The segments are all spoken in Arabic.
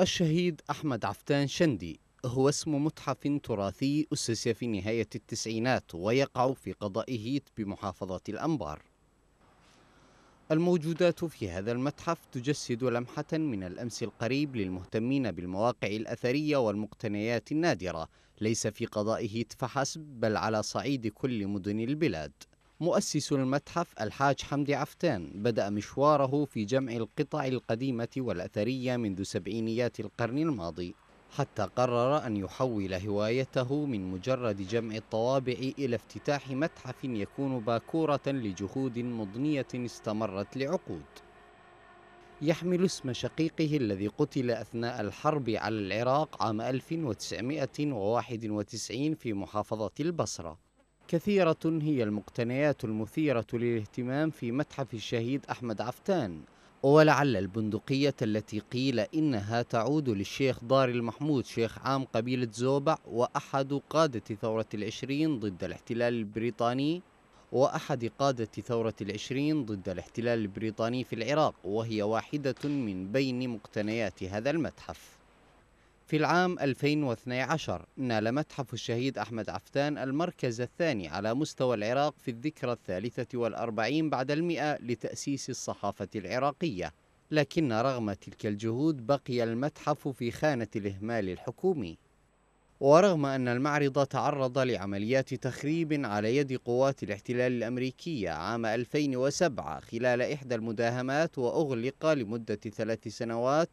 الشهيد أحمد عفتان شندي هو اسم متحف تراثي أسس في نهاية التسعينات ويقع في قضاء هيت بمحافظة الأنبار الموجودات في هذا المتحف تجسد لمحة من الأمس القريب للمهتمين بالمواقع الأثرية والمقتنيات النادرة ليس في قضاء هيت فحسب بل على صعيد كل مدن البلاد مؤسس المتحف الحاج حمدي عفتان بدأ مشواره في جمع القطع القديمة والأثرية منذ سبعينيات القرن الماضي حتى قرر أن يحول هوايته من مجرد جمع الطوابع إلى افتتاح متحف يكون باكورة لجهود مضنية استمرت لعقود يحمل اسم شقيقه الذي قتل أثناء الحرب على العراق عام 1991 في محافظة البصرة كثيرة هي المقتنيات المثيرة للاهتمام في متحف الشهيد أحمد عفتان ولعل البندقية التي قيل إنها تعود للشيخ دار المحمود شيخ عام قبيلة زوبع وأحد قادة ثورة العشرين ضد الاحتلال البريطاني وأحد قادة ثورة العشرين ضد الاحتلال البريطاني في العراق وهي واحدة من بين مقتنيات هذا المتحف في العام 2012 نال متحف الشهيد أحمد عفتان المركز الثاني على مستوى العراق في الذكرى الثالثة والأربعين بعد المئة لتأسيس الصحافة العراقية لكن رغم تلك الجهود بقي المتحف في خانة الإهمال الحكومي ورغم أن المعرض تعرض لعمليات تخريب على يد قوات الاحتلال الأمريكية عام 2007 خلال إحدى المداهمات وأغلق لمدة ثلاث سنوات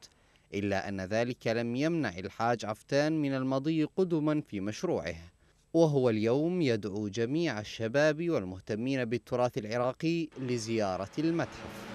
إلا أن ذلك لم يمنع الحاج عفتان من المضي قدما في مشروعه وهو اليوم يدعو جميع الشباب والمهتمين بالتراث العراقي لزيارة المتحف